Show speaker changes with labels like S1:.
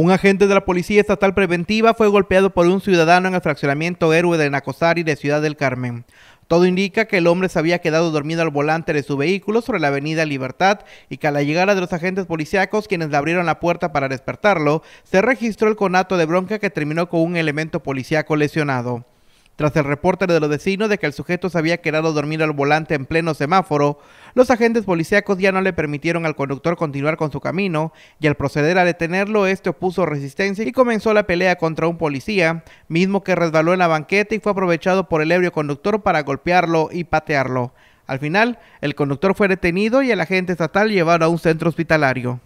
S1: Un agente de la Policía Estatal Preventiva fue golpeado por un ciudadano en el fraccionamiento Héroe de Nacosari de Ciudad del Carmen. Todo indica que el hombre se había quedado dormido al volante de su vehículo sobre la avenida Libertad y que a la llegada de los agentes policíacos quienes le abrieron la puerta para despertarlo, se registró el conato de bronca que terminó con un elemento policíaco lesionado. Tras el reporte de los vecinos de que el sujeto se había quedado dormido al volante en pleno semáforo, los agentes policíacos ya no le permitieron al conductor continuar con su camino y al proceder a detenerlo, este opuso resistencia y comenzó la pelea contra un policía, mismo que resbaló en la banqueta y fue aprovechado por el ebrio conductor para golpearlo y patearlo. Al final, el conductor fue detenido y el agente estatal llevado a un centro hospitalario.